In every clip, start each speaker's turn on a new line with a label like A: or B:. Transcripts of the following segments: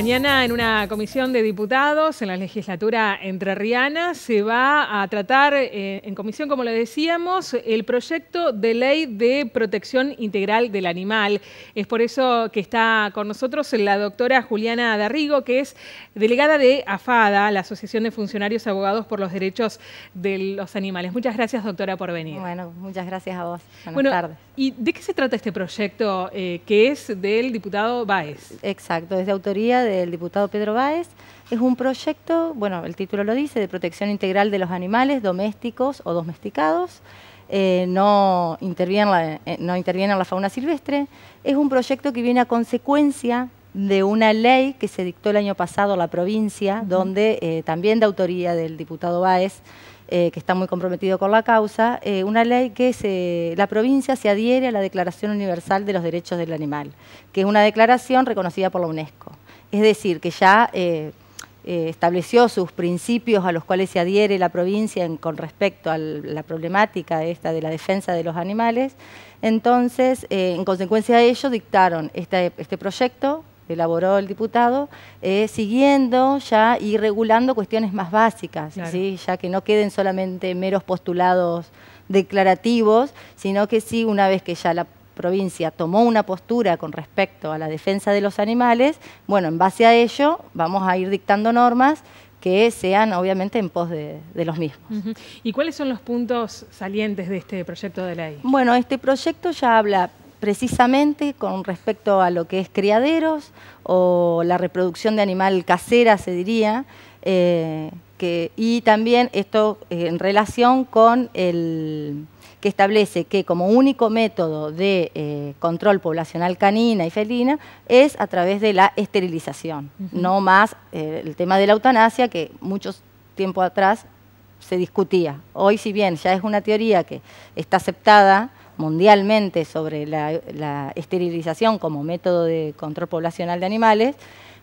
A: Mañana en una comisión de diputados en la legislatura entrerriana se va a tratar eh, en comisión, como lo decíamos, el proyecto de ley de protección integral del animal. Es por eso que está con nosotros la doctora Juliana Darrigo, que es delegada de AFADA, la Asociación de Funcionarios Abogados por los Derechos de los Animales. Muchas gracias, doctora, por venir. Bueno, muchas gracias a vos. Buenas tardes. ¿Y de qué se trata este proyecto eh, que es del diputado Báez? Exacto, es de
B: autoría del diputado Pedro Báez. Es un proyecto, bueno, el título lo dice, de protección integral de los animales domésticos o domesticados. Eh, no, interviene la, eh, no la fauna silvestre. Es un proyecto que viene a consecuencia de una ley que se dictó el año pasado la provincia, donde también de autoría del diputado Báez eh, que está muy comprometido con la causa, eh, una ley que la provincia se adhiere a la Declaración Universal de los Derechos del Animal, que es una declaración reconocida por la UNESCO. Es decir, que ya eh, estableció sus principios a los cuales se adhiere la provincia con respecto a la problemática esta de la defensa de los animales. Entonces, en consecuencia de ello, dictaron este, este proyecto elaboró el diputado, eh, siguiendo ya y regulando cuestiones más básicas, ya que no queden solamente meros postulados declarativos, sino que sí, una vez que ya la provincia tomó una postura con respecto a la defensa de los animales, bueno, en base a ello vamos a ir dictando normas que sean obviamente en pos de, los
A: mismos. ¿Y cuáles son los puntos salientes de este proyecto de ley?
B: Bueno, este proyecto ya habla precisamente con respecto a lo que es criaderos o la reproducción de animal casera, se diría, eh, que, y también esto eh, en relación con el que establece que como único método de eh, control poblacional canina y felina es a través de la esterilización, no más el tema de la eutanasia que muchos tiempo atrás se discutía. Hoy, si bien ya es una teoría que está aceptada mundialmente sobre la, esterilización como método de control poblacional de animales,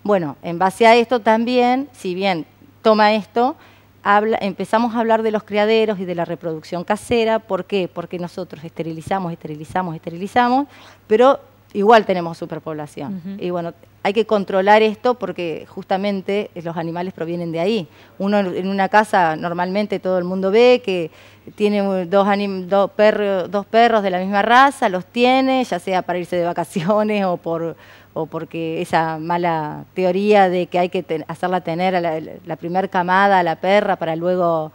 B: bueno, en base a esto también, si bien toma esto, Habla, empezamos a hablar de los criaderos y de la reproducción casera. ¿Por qué? Porque nosotros esterilizamos, esterilizamos, esterilizamos, pero igual tenemos superpoblación. Y bueno, hay que controlar esto porque justamente eh, los animales provienen de ahí. Uno en una casa normalmente todo el mundo ve que tiene dos, perros de la misma raza, los tiene, ya sea para irse de vacaciones o por o porque esa mala teoría de que hay que hacerla tener a la, la primera camada a la perra para luego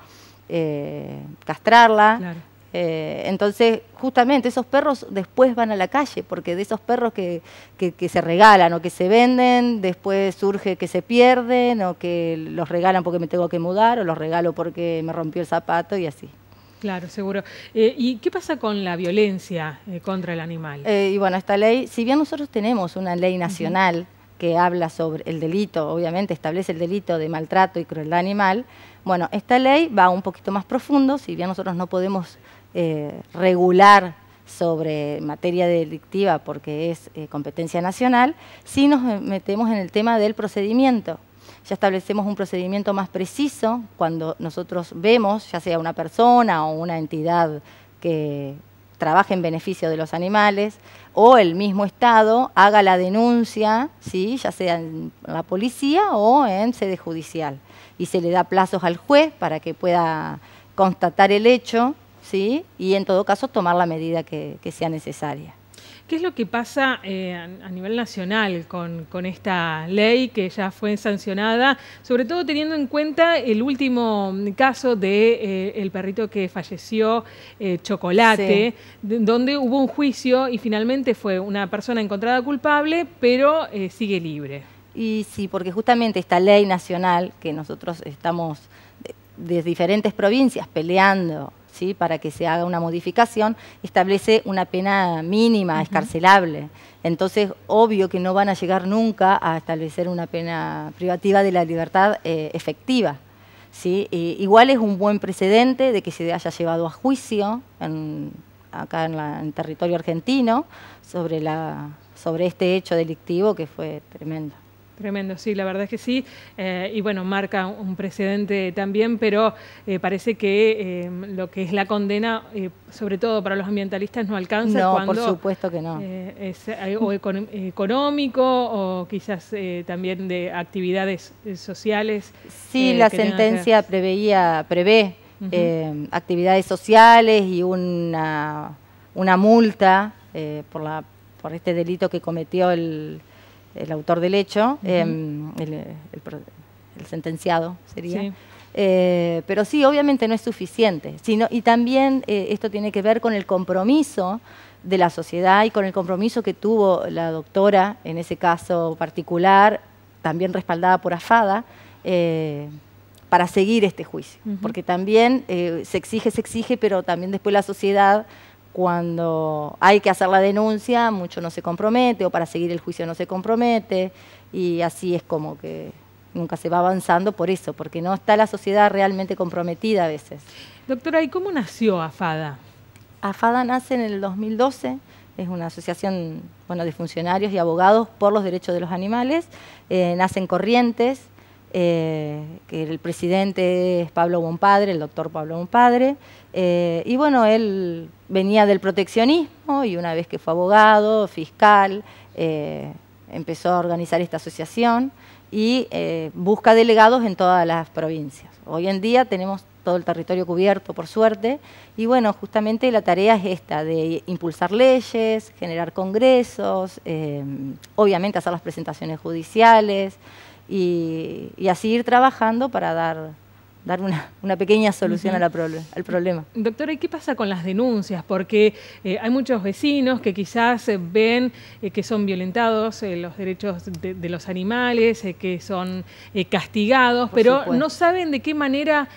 B: eh, castrarla. Claro eh, entonces, justamente esos perros después van a la calle, porque de esos perros que, se regalan o que se venden, después surge que se pierden o que los regalan porque me tengo que mudar o los regalo porque me rompió el zapato y así.
A: Claro, seguro. Eh, ¿Y qué pasa con la violencia eh, contra el animal?
B: y bueno, esta ley, si bien nosotros tenemos una ley nacional que habla sobre el delito, obviamente establece el delito de maltrato y crueldad animal, bueno, esta ley va un poquito más profundo, si bien nosotros no podemos eh, regular sobre materia delictiva porque es eh, competencia nacional, si nos metemos en el tema del procedimiento. Ya establecemos un procedimiento más preciso cuando nosotros vemos, ya sea una persona o una entidad que trabaje en beneficio de los animales, o el mismo Estado haga la denuncia, ya sea en la policía o en sede judicial. Y se le da plazos al juez para que pueda constatar el hecho ¿sí? y en todo caso tomar la medida que, sea necesaria.
A: ¿Qué es lo que pasa eh, a nivel nacional con, esta ley que ya fue sancionada? Sobre todo teniendo en cuenta el último caso de eh, perrito que falleció, eh, Chocolate, donde hubo un juicio y finalmente fue una persona encontrada culpable, pero sigue libre.
B: Y sí, porque justamente esta ley nacional que nosotros estamos desde de diferentes provincias peleando ¿sí? para que se haga una modificación, establece una pena mínima, escarcelable. Entonces, obvio que no van a llegar nunca a establecer una pena privativa de la libertad eh, efectiva. ¿sí? igual es un buen precedente de que se haya llevado a juicio acá en, la, territorio argentino sobre, la, sobre este hecho delictivo que fue tremendo.
A: Tremendo, sí, la verdad es que sí. Eh, y bueno, marca un precedente también, pero eh, parece que eh, lo que es la condena, sobre todo para los ambientalistas, no alcanza. No, cuando, por supuesto que no. es algo económico o quizás también de actividades sociales. Sí, la sentencia
B: preveía, prevé actividades sociales y una, una multa por, la, por este delito que cometió el el autor del hecho, em, el, sentenciado sería. Eh, pero sí, obviamente no es suficiente. Sino, y también eh, esto tiene que ver con el compromiso de la sociedad y con el compromiso que tuvo la doctora en ese caso particular, también respaldada por AFADA, eh, para seguir este juicio. Porque también se exige, se exige, pero también después la sociedad cuando hay que hacer la denuncia, mucho no se compromete o para seguir el juicio no se compromete y así es como que nunca se va avanzando por eso, porque no está la sociedad realmente comprometida a
A: veces. Doctora, ¿y cómo nació AFADA?
B: AFADA nace en el 2012, es una asociación bueno, de funcionarios y abogados por los derechos de los animales, eh, Nacen nace en Corrientes, que el presidente es Pablo Bompadre, el doctor Pablo Bompadre, eh, y bueno, él venía del proteccionismo y una vez que fue abogado, fiscal, eh, empezó a organizar esta asociación y eh, busca delegados en todas las provincias. Hoy en día tenemos todo el territorio cubierto, por suerte. Y bueno, justamente la tarea es esta, de impulsar leyes, generar congresos, obviamente hacer las presentaciones judiciales, y, y así ir trabajando para dar dar una, pequeña solución al
A: problema. Doctora, ¿y qué pasa con las denuncias? Porque eh, hay muchos vecinos que quizás eh, ven eh, que son violentados los derechos de, los animales, que son castigados, pero no saben de qué manera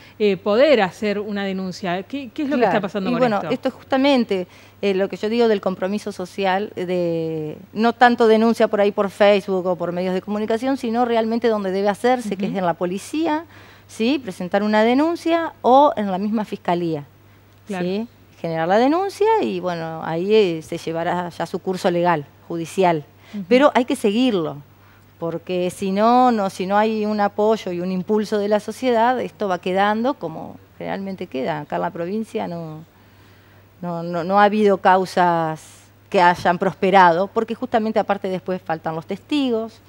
A: poder hacer una denuncia. ¿Qué, es lo que está pasando bueno, esto?
B: es justamente lo que yo digo del compromiso social, de no tanto denuncia por ahí por Facebook o por medios de comunicación, sino realmente donde debe hacerse, que es en la policía, ¿sí? presentar una denuncia o en la misma fiscalía. Generar la denuncia y bueno, ahí eh, se llevará ya su curso legal, judicial. Pero hay que seguirlo, porque si no, no, si no hay un apoyo y un impulso de la sociedad, esto va quedando como generalmente queda. Acá en la provincia no, no ha habido causas que hayan prosperado, porque justamente aparte después faltan los testigos,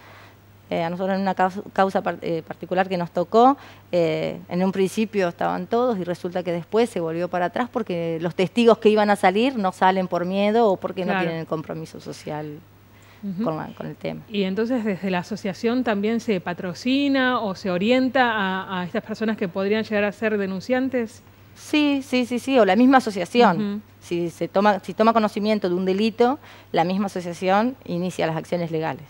B: eh, a nosotros en una causa, eh, particular que nos tocó, eh, en un principio estaban todos y resulta que después se volvió para atrás porque los testigos que iban a salir no salen por miedo o porque no tienen el compromiso social. con, el tema.
A: Y entonces desde la asociación también se patrocina o se orienta a, estas personas que podrían llegar a ser denunciantes. Sí, sí, sí, sí, o la misma asociación. Si se toma, si toma conocimiento de un
B: delito, la misma asociación inicia las acciones legales.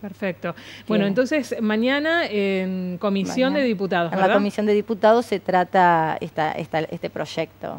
B: Perfecto. Bueno,
A: entonces mañana en Comisión de Diputados. ¿verdad? En la Comisión de Diputados se
B: trata esta, este proyecto,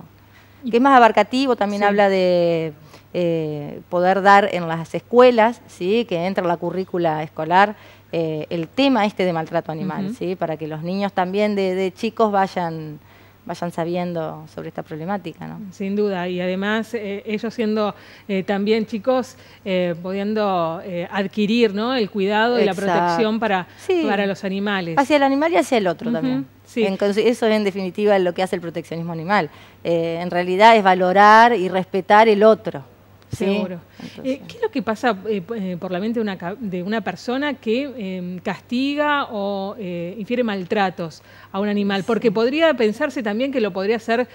B: que es más abarcativo, también habla de eh, poder dar en las escuelas, ¿sí? que entra la currícula escolar, eh, el tema este de maltrato animal, ¿sí? para que los niños también de, de chicos vayan vayan
A: sabiendo sobre esta problemática. ¿no? Sin duda, y además eh, ellos siendo eh, también chicos, eh, pudiendo adquirir el cuidado y la protección para, para los animales. Hacia el
B: animal y hacia el otro también. Sí. eso en definitiva lo que hace el proteccionismo animal. en realidad es valorar y respetar el otro seguro.
A: Eh, ¿Qué es lo que pasa eh, eh, por la mente de una, persona que em, castiga o infiere maltratos a un animal? Porque podría pensarse también que lo podría hacer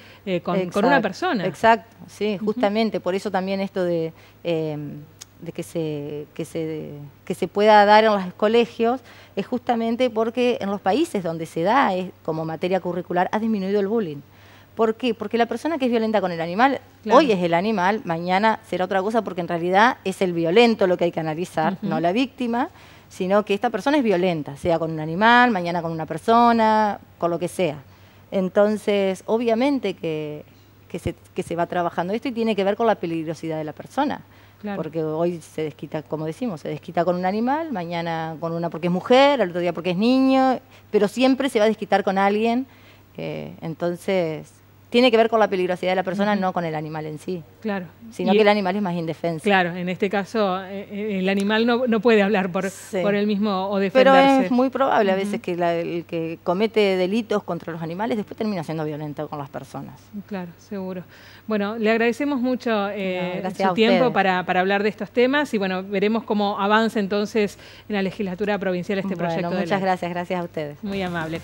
A: con, una persona. Exacto, sí, justamente. Por eso también esto de
B: em, de que se, que se, que se pueda dar en los colegios es justamente porque en los países donde se da es, como materia curricular ha disminuido el bullying. ¿Por qué? Porque la persona que es violenta con el animal, hoy es el animal, mañana será otra cosa, porque en realidad es el violento lo que hay que analizar, no la víctima, sino que esta persona es violenta, sea con un animal, mañana con una persona, con lo que sea. Entonces, obviamente que, se, va trabajando esto y tiene que ver con la peligrosidad de la persona. Porque hoy se desquita, como decimos, se desquita con un animal, mañana con una porque es mujer, al otro día porque es niño, pero siempre se va a desquitar con alguien. Eh, entonces, tiene que ver con la peligrosidad de la persona, no con el animal en sí. Claro. Sino que el e animal es más indefenso.
A: Claro, en este caso eh, eh, el animal no, puede hablar por, por él mismo o defenderse. Pero es muy probable a veces
B: que el que comete delitos contra los animales después termina siendo violento con
A: las personas. Claro, seguro. Bueno, le agradecemos mucho eh, su tiempo para, hablar de estos temas y bueno, veremos cómo avanza entonces en la legislatura provincial este bueno, proyecto. Muchas gracias, gracias a ustedes. Muy amable.